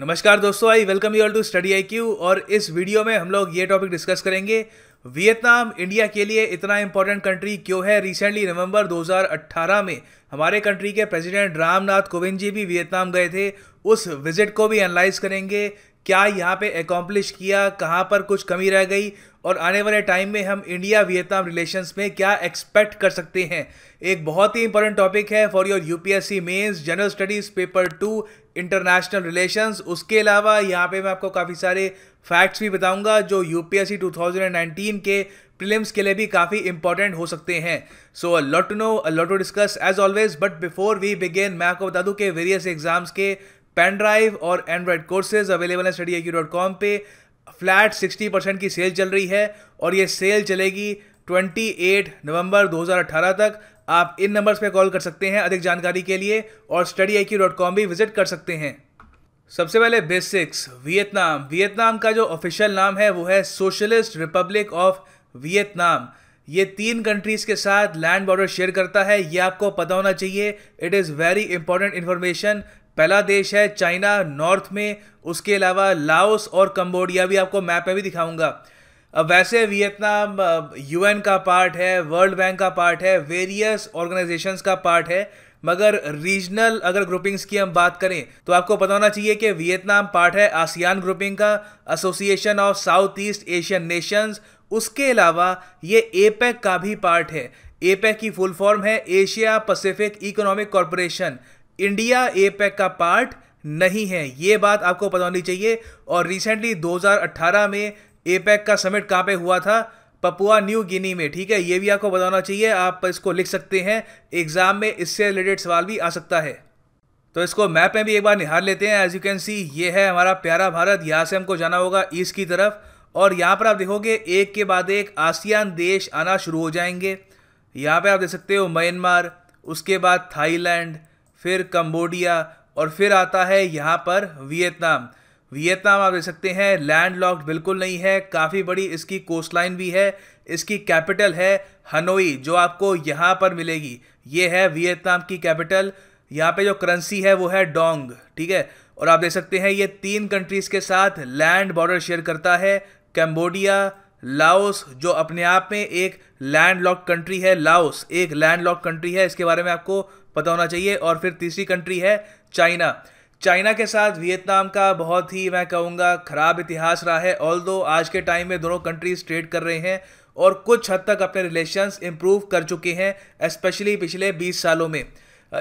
नमस्कार दोस्तों I welcome you all to study I Q और इस वीडियो में हम लोग ये टॉपिक डिस्कस करेंगे वियतनाम इंडिया के लिए इतना इंपॉर्टेंट कंट्री क्यों है रिसेंटली नवंबर 2018 में हमारे कंट्री के प्रेसिडेंट रामनाथ कोविंद जी भी वियतनाम गए थे उस विजिट को भी एनालाइज करेंगे क्या यहाँ पे एकम्प्लिश किया कहाँ पर कुछ कमी रह गई और आने वाले टाइम में हम इंडिया वियतनाम रिलेशंस में क्या एक्सपेक्ट कर सकते हैं एक बहुत ही इंपॉर्टेंट टॉपिक है for your UPSC mains general studies paper two international relations उसके अलावा यहाँ पे मैं आपको काफ़ी सारे फैक्ट्स भी बताऊंगा जो यूपीएससी 2019 के प्रीलिम्स के लिए भी काफ़ी इंपॉर्टेंट हो सकते हैं so a lot to know a lot to discuss as always but before we begin मैं आपको बता दूं कि वेरियस एग्जाम्स के पेन ड्राइव और एंड्रॉयड कोर्सेज अवेलेबल हैं स्टडी डॉट कॉम पे फ्लैट सिक्सटी परसेंट की सेल चल रही है और ये सेल चलेगी 28 नवंबर 2018 तक आप इन नंबर्स पर कॉल कर सकते हैं अधिक जानकारी के लिए और स्टडी आई डॉट कॉम भी विजिट कर सकते हैं सबसे पहले बेसिक्स वियतनाम वियतनाम का जो ऑफिशियल नाम है वो है सोशलिस्ट रिपब्लिक ऑफ वियतनाम ये तीन कंट्रीज़ के साथ लैंड बॉर्डर शेयर करता है ये आपको पता होना चाहिए it is very important information पहला देश है चाइना नॉर्थ में उसके अलावा लाओस और कंबोडिया भी आपको मैप में भी दिखाऊंगा अब वैसे वियतनाम यूएन का पार्ट है वर्ल्ड बैंक का पार्ट है वेरियस ऑर्गेनाइजेशंस का पार्ट है मगर रीजनल अगर ग्रुपिंग्स की हम बात करें तो आपको पता होना चाहिए कि वियतनाम पार्ट है आसियान ग्रुपिंग का association of south east Asian nations उसके अलावा ये एपेक का भी पार्ट है एपेक की फुल फॉर्म है Asia Pacific economic cooperation India APEC का पार्ट नहीं है ये बात आपको पता होनी चाहिए और रिसेंटली 2018 में एपेक e का समिट कहाँ पे हुआ था पपुआ न्यू गिनी में ठीक है ये भी आपको बताना चाहिए आप इसको लिख सकते हैं एग्जाम में इससे रिलेटेड सवाल भी आ सकता है तो इसको मैप में भी एक बार निहार लेते हैं एज यू कैन सी ये है हमारा प्यारा भारत यहाँ से हमको जाना होगा ईस्ट की तरफ और यहाँ पर आप देखोगे एक के बाद एक आसियान देश आना शुरू हो जाएंगे यहाँ पर आप देख सकते हो म्यांमार उसके बाद थाईलैंड फिर कम्बोडिया और फिर आता है यहाँ पर वियतनाम वियतनाम आप देख सकते हैं लैंड लॉक्ड बिल्कुल नहीं है काफ़ी बड़ी इसकी कोस्ट लाइन भी है इसकी कैपिटल है हनोई जो आपको यहाँ पर मिलेगी ये है वियतनाम की कैपिटल यहाँ पे जो करेंसी है वो है डोंग ठीक है और आप देख सकते हैं ये तीन कंट्रीज़ के साथ लैंड बॉर्डर शेयर करता है कैम्बोडिया लाओस जो अपने आप में एक लैंड लॉक कंट्री है लाओस एक लैंड लॉक कंट्री है इसके बारे में आपको पता होना चाहिए और फिर तीसरी कंट्री है चाइना चाइना के साथ वियतनाम का बहुत ही मैं कहूँगा ख़राब इतिहास रहा है ऑल आज के टाइम में दोनों कंट्रीज ट्रेड कर रहे हैं और कुछ हद तक अपने रिलेशंस इम्प्रूव कर चुके हैं स्पेशली पिछले 20 सालों में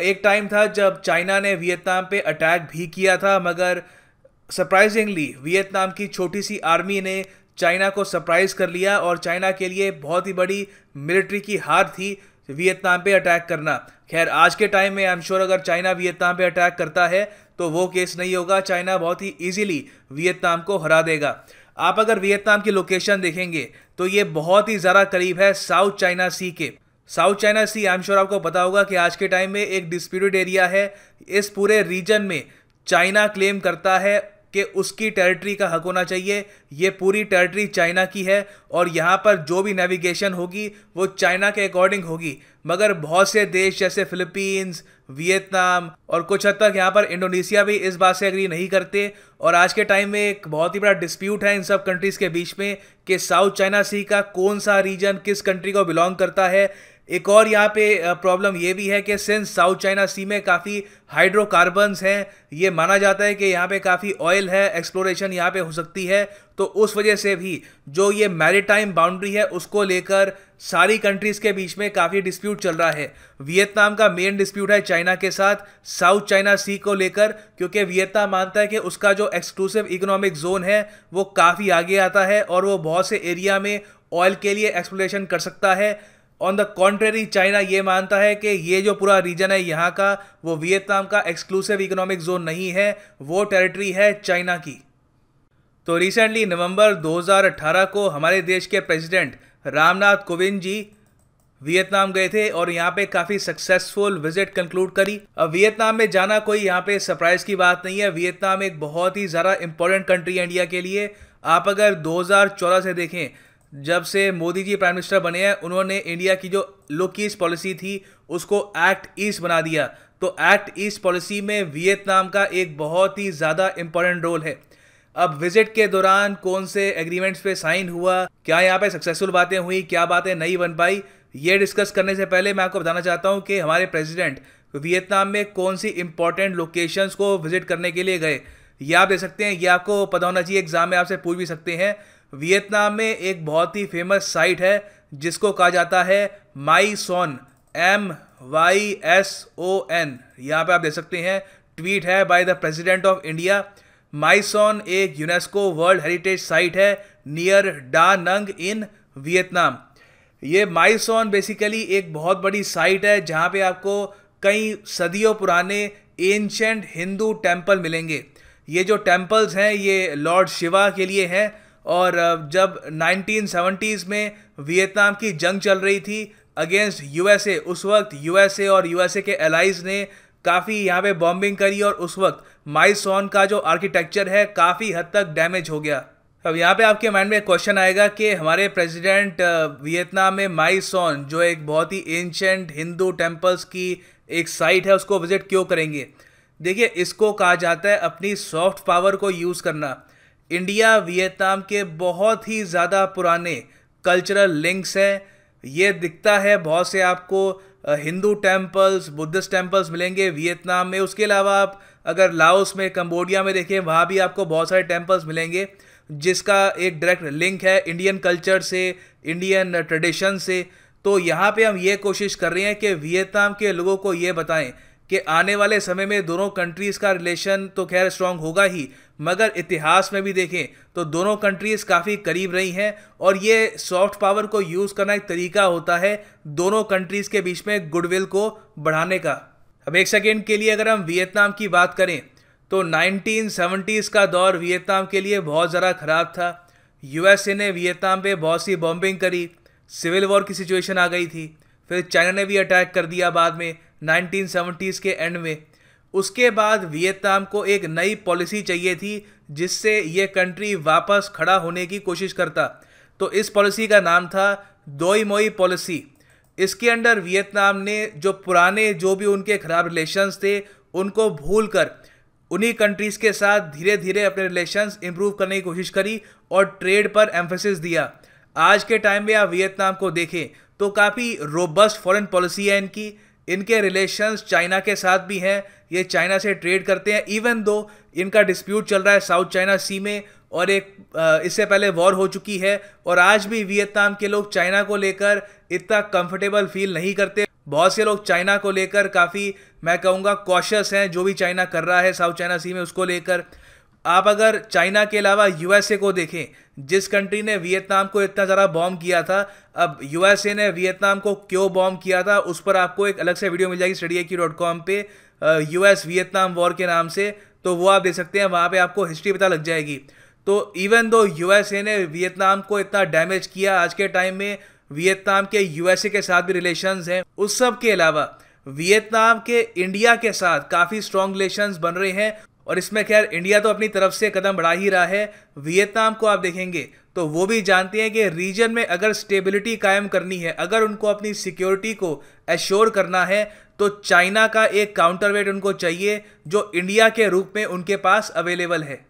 एक टाइम था जब चाइना ने वियतनाम पे अटैक भी किया था मगर सरप्राइजिंगली वियतनाम की छोटी सी आर्मी ने चाइना को सरप्राइज़ कर लिया और चाइना के लिए बहुत ही बड़ी मिलिट्री की हार थी वियतनाम पे अटैक करना खैर आज के टाइम में आई एम श्योर अगर चाइना वियतनाम पे अटैक करता है तो वो केस नहीं होगा चाइना बहुत ही इजीली वियतनाम को हरा देगा आप अगर वियतनाम की लोकेशन देखेंगे तो ये बहुत ही ज़्यादा करीब है साउथ चाइना सी के south China sea I am sure आपको पता होगा कि आज के टाइम में एक डिस्प्यूटेड एरिया है इस पूरे रीजन में चाइना क्लेम करता है कि उसकी टेरिटरी का हक होना चाहिए ये पूरी टेरिटरी चाइना की है और यहाँ पर जो भी नेविगेशन होगी वो चाइना के अकॉर्डिंग होगी मगर बहुत से देश जैसे फिलीपींस वियतनाम और कुछ हद तक यहाँ पर इंडोनेशिया भी इस बात से एग्री नहीं करते और आज के टाइम में एक बहुत ही बड़ा डिस्प्यूट है इन सब कंट्रीज़ के बीच में कि साउथ चाइना सी का कौन सा रीजन किस कंट्री को बिलोंग करता है एक और यहाँ पे प्रॉब्लम ये भी है कि सिंस साउथ चाइना सी में काफ़ी हाइड्रोकार्बन्स हैं ये माना जाता है कि यहाँ पे काफ़ी ऑयल है एक्सप्लोरेशन यहाँ पे हो सकती है तो उस वजह से भी जो ये मैरीटाइम बाउंड्री है उसको लेकर सारी कंट्रीज़ के बीच में काफ़ी डिस्प्यूट चल रहा है वियतनाम का मेन डिस्प्यूट है चाइना के साथ साउथ चाइना सी को लेकर क्योंकि वियतनाम मानता है कि उसका जो एक्सक्लूसिव इकोनॉमिक जोन है वो काफ़ी आगे आता है और वो बहुत से एरिया में ऑयल के लिए एक्सप्लोरेशन कर सकता है ऑन द कॉन्ट्रेरी चाइना ये मानता है कि ये जो पूरा रीजन है यहाँ का वो वियतनाम का एक्सक्लूसिव इकोनॉमिक जोन नहीं है वो टेरिटरी है चाइना की तो रिसेंटली नवंबर 2018 को हमारे देश के प्रेसिडेंट रामनाथ कोविंद जी वियतनाम गए थे और यहाँ पे काफ़ी सक्सेसफुल विजिट कंक्लूड करी अब वियतनाम में जाना कोई यहाँ पे सरप्राइज की बात नहीं है वियतनाम एक बहुत ही ज़्यादा इंपॉर्टेंट कंट्री है इंडिया के लिए आप अगर 2014 से देखें जब से मोदी जी प्राइम मिनिस्टर बने हैं उन्होंने इंडिया की जो लुक ईस्ट पॉलिसी थी उसको एक्ट ईस्ट बना दिया तो एक्ट ईस्ट पॉलिसी में वियतनाम का एक बहुत ही ज़्यादा इम्पोर्टेंट रोल है अब विजिट के दौरान कौन से एग्रीमेंट्स पे साइन हुआ क्या यहाँ पे सक्सेसफुल बातें हुई क्या बातें नहीं बन पाई ये डिस्कस करने से पहले मैं आपको बताना चाहता हूँ कि हमारे प्रेसिडेंट वियतनाम में कौन सी इंपॉर्टेंट लोकेशंस को विजिट करने के लिए गए ये आप दे सकते हैं ये आपको पता होना चाहिए एग्जाम में आपसे पूछ भी सकते हैं वियतनाम में एक बहुत ही फेमस साइट है जिसको कहा जाता है My Son M Y S O N यहाँ पे आप देख सकते हैं ट्वीट है by the president of India My Son एक यूनेस्को वर्ल्ड हेरिटेज साइट है near Da Nang in Vietnam ये सोन बेसिकली एक बहुत बड़ी साइट है जहाँ पे आपको कई सदियों पुराने एंशेंट हिंदू टेम्पल मिलेंगे ये जो टेम्पल्स हैं ये लॉर्ड शिवा के लिए हैं और जब 1970s में वियतनाम की जंग चल रही थी अगेंस्ट यूएसए उस वक्त यूएसए और यूएसए के एलाइज ने काफ़ी यहाँ पे बॉम्बिंग करी और उस वक्त माइसॉन का जो आर्किटेक्चर है काफ़ी हद तक डैमेज हो गया अब यहाँ पे आपके माइंड में क्वेश्चन आएगा कि हमारे प्रेसिडेंट वियतनाम में माइसॉन जो एक बहुत ही एंशंट हिंदू टेम्पल्स की एक साइट है उसको विजिट क्यों करेंगे देखिए इसको कहा जाता है अपनी सॉफ्ट पावर को यूज़ करना इंडिया वियतनाम के बहुत ही ज़्यादा पुराने कल्चरल लिंक्स हैं ये दिखता है बहुत से आपको हिंदू टेम्पल्स बुद्धिस्ट टेम्पल्स मिलेंगे वियतनाम में उसके अलावा आप अगर लाओस में कंबोडिया में देखें वहाँ भी आपको बहुत सारे टेम्पल्स मिलेंगे जिसका एक डायरेक्ट लिंक है इंडियन कल्चर से इंडियन ट्रेडिशन से तो यहाँ पे हम ये कोशिश कर रहे हैं कि वियतनाम के लोगों को ये बताएं कि आने वाले समय में दोनों कंट्रीज़ का रिलेशन तो खैर स्ट्रांग होगा ही मगर इतिहास में भी देखें तो दोनों कंट्रीज़ काफ़ी करीब रही हैं और ये सॉफ्ट पावर को यूज़ करना एक तरीका होता है दोनों कंट्रीज़ के बीच में गुडविल को बढ़ाने का अब एक सेकेंड के लिए अगर हम वियतनाम की बात करें तो 1970s का दौर वियतनाम के लिए बहुत ज़्यादा ख़राब था यूएसए ने वियतनाम पे बहुत सी बॉम्बिंग करी सिविल वॉर की सिचुएशन आ गई थी फिर चाइना ने भी अटैक कर दिया बाद में नाइनटीन के एंड में उसके बाद वियतनाम को एक नई पॉलिसी चाहिए थी जिससे ये कंट्री वापस खड़ा होने की कोशिश करता तो इस पॉलिसी का नाम था दोई मोई पॉलिसी इसके अंडर वियतनाम ने जो पुराने जो भी उनके ख़राब रिलेशंस थे उनको भूल कर उन्हीं कंट्रीज़ के साथ धीरे धीरे अपने रिलेशंस इम्प्रूव करने की कोशिश करी और ट्रेड पर एम्फोसिस दिया आज के टाइम में आप वियतनाम को देखें तो काफ़ी रोबस्ट फॉरेन पॉलिसी है इनकी इनके रिलेशंस चाइना के साथ भी हैं ये चाइना से ट्रेड करते हैं इवन दो इनका डिस्प्यूट चल रहा है साउथ चाइना सी में और एक इससे पहले वॉर हो चुकी है और आज भी वियतनाम के लोग चाइना को लेकर इतना कंफर्टेबल फील नहीं करते बहुत से लोग चाइना को लेकर काफ़ी मैं कहूँगा कॉशस हैं जो भी चाइना कर रहा है साउथ चाइना सी में उसको लेकर आप अगर चाइना के अलावा यूएसए को देखें जिस कंट्री ने वियतनाम को इतना ज़्यादा बॉम्ब किया था अब यूएसए ने वियतनाम को क्यों बॉम्ब किया था उस पर आपको एक अलग से वीडियो मिल जाएगी स्टडी की डॉट कॉम पर यू एस वियतनाम वॉर के नाम से तो वो आप देख सकते हैं वहाँ पर आपको हिस्ट्री पता लग जाएगी तो इवन दो यूएसए ने वियतनाम को इतना डैमेज किया आज के टाइम में वियतनाम के यूएसए के साथ भी रिलेशन हैं उस सब के अलावा वियतनाम के इंडिया के साथ काफ़ी स्ट्रॉन्ग रिलेशन बन रहे हैं और इसमें खैर इंडिया तो अपनी तरफ से कदम बढ़ा ही रहा है वियतनाम को आप देखेंगे तो वो भी जानते हैं कि रीजन में अगर स्टेबिलिटी कायम करनी है अगर उनको अपनी सिक्योरिटी को एश्योर करना है तो चाइना का एक काउंटर वेट उनको चाहिए जो इंडिया के रूप में उनके पास अवेलेबल है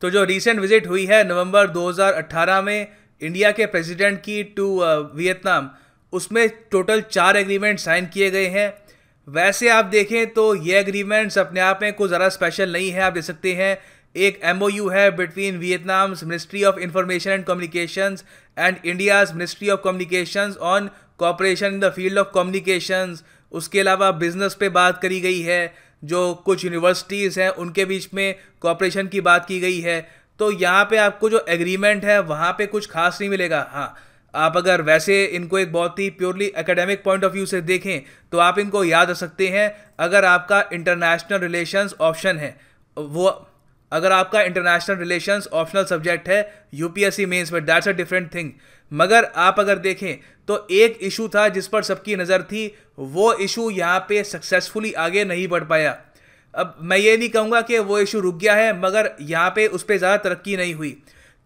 तो जो रिसेंट विजिट हुई है नवंबर 2018 में इंडिया के प्रेसिडेंट की टू वियतनाम उसमें टोटल चार एग्रीमेंट साइन किए गए हैं वैसे आप देखें तो ये एग्रीमेंट्स अपने आप में कुछ ज़रा स्पेशल नहीं है आप देख सकते हैं एक एम है between Vietnam's ministry of information and communication and India's ministry of communication on cooperation in the field of communication उसके अलावा बिजनेस पे बात करी गई है जो कुछ यूनिवर्सिटीज़ हैं उनके बीच में कॉपरेशन की बात की गई है तो यहाँ पे आपको जो एग्रीमेंट है वहाँ पे कुछ खास नहीं मिलेगा हाँ आप अगर वैसे इनको एक बहुत ही purely academic point of view से देखें तो आप इनको याद रख सकते हैं अगर आपका इंटरनेशनल रिलेशंस ऑप्शन है वो अगर आपका इंटरनेशनल रिलेशंस ऑप्शनल सब्जेक्ट है यूपीएससी मेंस में दैट्स अ डिफरेंट थिंग मगर आप अगर देखें तो एक इशू था जिस पर सबकी नज़र थी वो इशू यहाँ पे सक्सेसफुली आगे नहीं बढ़ पाया अब मैं ये नहीं कहूँगा कि वो इशू रुक गया है मगर यहाँ पे उस पर ज़्यादा तरक्की नहीं हुई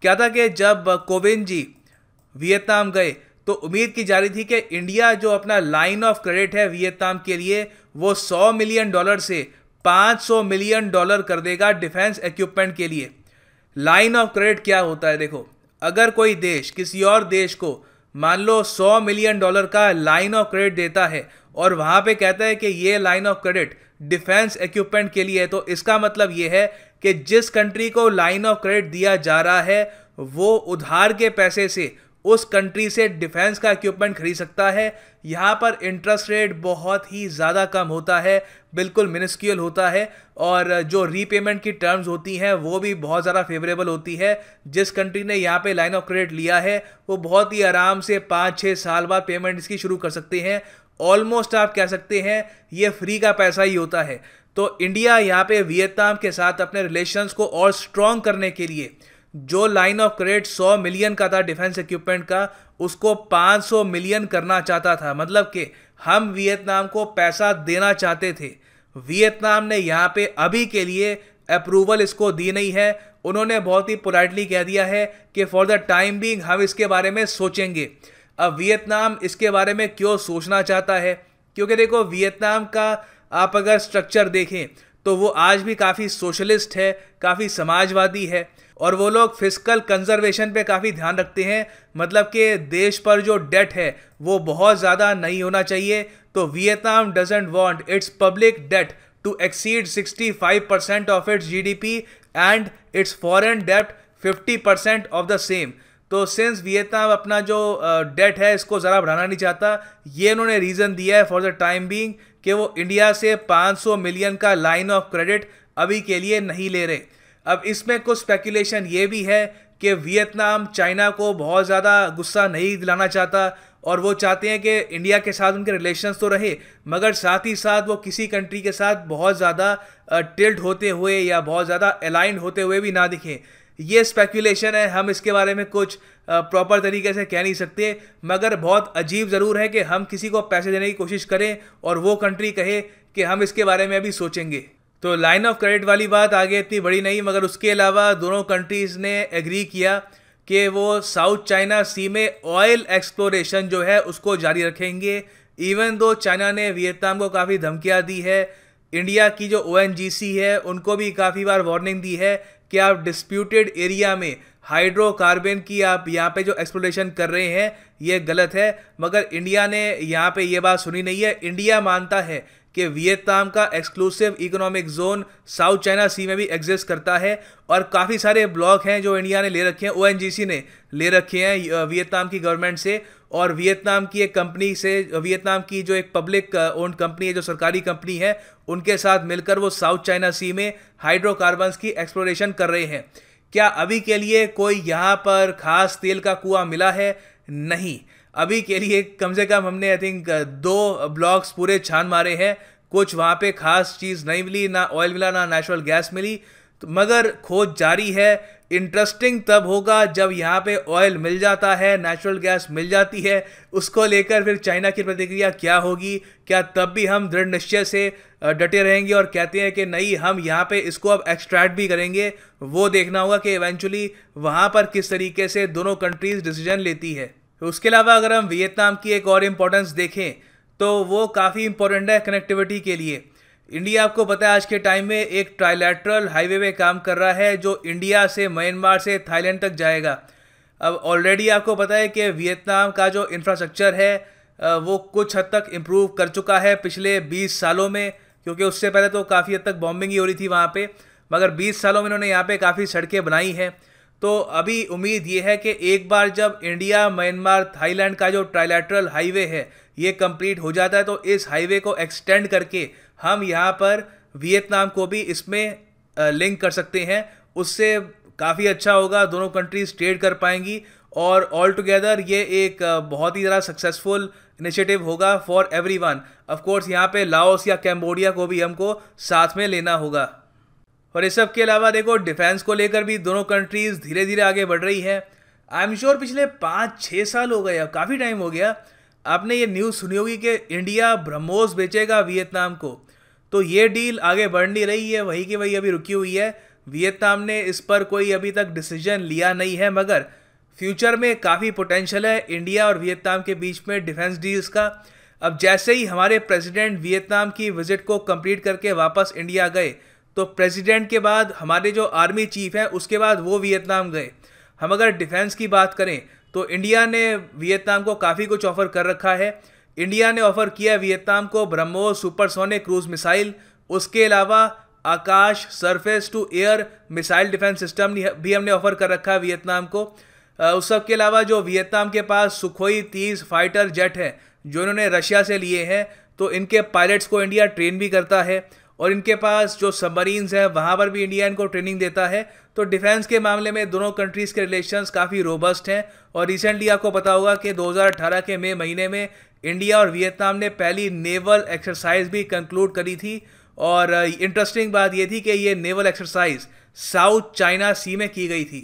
क्या था कि जब कोविंद जी वियतनाम गए तो उम्मीद की जा रही थी कि इंडिया जो अपना लाइन ऑफ क्रेडिट है वियतनाम के लिए वो 100 मिलियन डॉलर से 500 मिलियन डॉलर कर देगा डिफेंस इक्विपमेंट के लिए लाइन ऑफ क्रेडिट क्या होता है देखो अगर कोई देश किसी और देश को मान लो 100 मिलियन डॉलर का लाइन ऑफ क्रेडिट देता है और वहाँ पे कहता है कि ये line of credit defence equipment के लिए है तो इसका मतलब ये है कि जिस कंट्री को लाइन ऑफ क्रेडिट दिया जा रहा है वो उधार के पैसे से उस कंट्री से डिफेंस का इक्विपमेंट खरीद सकता है यहाँ पर इंटरेस्ट रेट बहुत ही ज़्यादा कम होता है बिल्कुल मिनिस्क्यूल होता है और जो रीपेमेंट की टर्म्स होती हैं वो भी बहुत ज़्यादा फेवरेबल होती है जिस कंट्री ने यहाँ पे लाइन ऑफ क्रेडिट लिया है वो बहुत ही आराम से पाँच छः साल बाद पेमेंट इसकी शुरू कर सकते हैं ऑलमोस्ट आप कह सकते हैं ये फ्री का पैसा ही होता है तो इंडिया यहाँ पे वियतनाम के साथ अपने रिलेशंस को और स्ट्रॉन्ग करने के लिए जो लाइन ऑफ क्रेडिट 100 मिलियन का था डिफेंस इक्विपमेंट का उसको 500 मिलियन करना चाहता था मतलब कि हम वियतनाम को पैसा देना चाहते थे वियतनाम ने यहाँ पे अभी के लिए अप्रूवल इसको दी नहीं है उन्होंने बहुत ही पोलाइटली कह दिया है कि फॉर द टाइम बींग हम इसके बारे में सोचेंगे अब वियतनाम इसके बारे में क्यों सोचना चाहता है क्योंकि देखो वियतनाम का आप अगर स्ट्रक्चर देखें तो वो आज भी काफ़ी सोशलिस्ट है काफ़ी समाजवादी है और वो लोग फिजिकल कंजर्वेशन पे काफ़ी ध्यान रखते हैं मतलब कि देश पर जो डेट है वो बहुत ज़्यादा नहीं होना चाहिए तो Vietnam doesn't want its public debt to exceed 65 percent of its GDP and its foreign डेप्ट 50 परसेंट ऑफ द सेम तो सिंस वियतनाम अपना जो डेट है इसको ज़रा बढ़ाना नहीं चाहता ये इन्होंने रीज़न दिया है फॉर द टाइम बींग कि वो इंडिया से 500 मिलियन का लाइन ऑफ क्रेडिट अभी के लिए नहीं ले रहे अब इसमें कुछ स्पेकुलेशन ये भी है कि वियतनाम चाइना को बहुत ज़्यादा गुस्सा नहीं दिलाना चाहता और वो चाहते हैं कि इंडिया के साथ उनके रिलेशंस तो रहे मगर साथ ही साथ वो किसी कंट्री के साथ बहुत ज़्यादा टिल्ट होते हुए या बहुत ज़्यादा अलाइंड होते हुए भी ना दिखें ये स्पेकुलेशन है हम इसके बारे में कुछ प्रॉपर तरीके से कह नहीं सकते मगर बहुत अजीब ज़रूर है कि हम किसी को पैसे देने की कोशिश करें और वो कंट्री कहे कि हम इसके बारे में भी सोचेंगे तो लाइन ऑफ क्रेडिट वाली बात आगे इतनी बड़ी नहीं मगर उसके अलावा दोनों कंट्रीज़ ने एग्री किया कि वो साउथ चाइना सी में ऑयल एक्सप्लोरेशन जो है उसको जारी रखेंगे इवन दो चाइना ने वियतनाम को काफ़ी धमकियाँ दी है इंडिया की जो ओ है उनको भी काफ़ी बार वार्निंग दी है कि आप डिस्प्यूटेड एरिया में हाइड्रोकार्बन की आप यहाँ पे जो एक्सप्लोरेशन कर रहे हैं ये गलत है मगर इंडिया ने यहाँ पे ये बात सुनी नहीं है इंडिया मानता है कि वियतनाम का exclusive economic zone south China sea में भी एग्जिस्ट करता है और काफ़ी सारे ब्लॉक हैं जो इंडिया ने ले रखे हैं ओ ने ले रखे हैं वियतनाम की गवर्नमेंट से और वियतनाम की एक कंपनी से वियतनाम की जो एक पब्लिक ओन्ड कंपनी है जो सरकारी कंपनी है उनके साथ मिलकर वो साउथ चाइना सी में हाइड्रोकार्बन्स की एक्सप्लोरेशन कर रहे हैं क्या अभी के लिए कोई यहाँ पर खास तेल का कुआं मिला है नहीं अभी के लिए कम से कम हमने आई थिंक दो ब्लॉक्स पूरे छान मारे हैं कुछ वहाँ पे खास चीज़ नहीं मिली ना ऑयल मिला ना नेचुरल गैस मिली तो मगर खोज जारी है इंटरेस्टिंग तब होगा जब यहाँ पे ऑयल मिल जाता है नेचुरल गैस मिल जाती है उसको लेकर फिर चाइना की प्रतिक्रिया क्या होगी क्या तब भी हम दृढ़ निश्चय से डटे रहेंगे और कहते हैं कि नहीं हम यहाँ पे इसको अब एक्सट्रैक्ट भी करेंगे वो देखना होगा कि इवेंचुअली वहाँ पर किस तरीके से दोनों कंट्रीज़ डिसीजन लेती है उसके अलावा अगर हम वियतनाम की एक और इम्पोर्टेंस देखें तो वो काफ़ी इम्पोर्टेंट है कनेक्टिविटी के लिए इंडिया आपको पता है आज के टाइम में एक ट्राइलेट्रल हाईवे में काम कर रहा है जो इंडिया से म्यांमार से थाईलैंड तक जाएगा अब ऑलरेडी आपको पता है कि वियतनाम का जो इंफ्रास्ट्रक्चर है वो कुछ हद तक इम्प्रूव कर चुका है पिछले 20 सालों में क्योंकि उससे पहले तो काफ़ी हद तक बॉम्बिंग ही हो रही थी वहाँ पर मगर 20 सालों में इन्होंने यहाँ पे काफ़ी सड़कें बनाई हैं तो अभी उम्मीद ये है कि एक बार जब इंडिया म्यांमार थाईलैंड का जो ट्राइलेटरल हाईवे है ये कंप्लीट हो जाता है तो इस हाईवे को एक्सटेंड करके हम यहाँ पर वियतनाम को भी इसमें लिंक कर सकते हैं उससे काफ़ी अच्छा होगा दोनों कंट्रीज ट्रेड कर पाएंगी और ऑल टुगेदर ये एक बहुत ही ज़्यादा सक्सेसफुल इनिशिएटिव होगा फॉर एवरीवन ऑफ कोर्स यहाँ पे लाओस या कैम्बोडिया को भी हमको साथ में लेना होगा और इस सब के अलावा देखो डिफेंस को लेकर भी दोनों कंट्रीज़ धीरे धीरे आगे बढ़ रही है आई एम श्योर पिछले पाँच छः साल हो गए अब काफ़ी टाइम हो गया आपने ये न्यूज़ सुनी होगी कि इंडिया ब्रह्मोस बेचेगा वियतनाम को तो ये डील आगे बढ़ नहीं रही है वही की वही अभी रुकी हुई है वियतनाम ने इस पर कोई अभी तक डिसीजन लिया नहीं है मगर फ्यूचर में काफ़ी पोटेंशियल है इंडिया और वियतनाम के बीच में डिफेंस डील्स का अब जैसे ही हमारे प्रेसिडेंट वियतनाम की विजिट को कंप्लीट करके वापस इंडिया गए तो प्रेसिडेंट के बाद हमारे जो आर्मी चीफ हैं उसके बाद वो वियतनाम गए हम अगर डिफेंस की बात करें तो इंडिया ने वियतनाम को काफ़ी कुछ ऑफ़र कर रखा है इंडिया ने ऑफ़र किया वियतनाम को ब्रह्मोस सुपरसोनिक क्रूज मिसाइल उसके अलावा Akash surface to air missile defence system भी हमने ऑफ़र कर रखा है वियतनाम को उस सब के अलावा जो वियतनाम के पास सुखोई तीस फाइटर जेट हैं जो इन्होंने रशिया से लिए हैं तो इनके पायलट्स को इंडिया ट्रेन भी करता है और इनके पास जो सबमरीन्स हैं वहाँ पर भी इंडिया इनको ट्रेनिंग देता है तो डिफेंस के मामले में दोनों कंट्रीज़ के रिलेशंस काफ़ी रोबस्ट हैं और रिसेंटली आपको पता होगा कि 2018 के मई महीने में इंडिया और वियतनाम ने पहली नेवल एक्सरसाइज भी कंक्लूड करी थी और इंटरेस्टिंग uh, बात ये थी कि ये naval exercise south China sea में की गई थी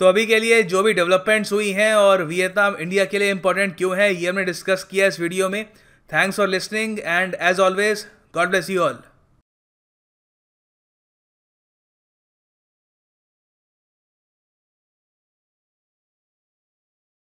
तो अभी के लिए जो भी डेवलपमेंट्स हुई हैं और वियतनाम इंडिया के लिए इंपॉर्टेंट क्यों है ये हमने डिस्कस किया इस वीडियो में thanks for listening and as always God bless you all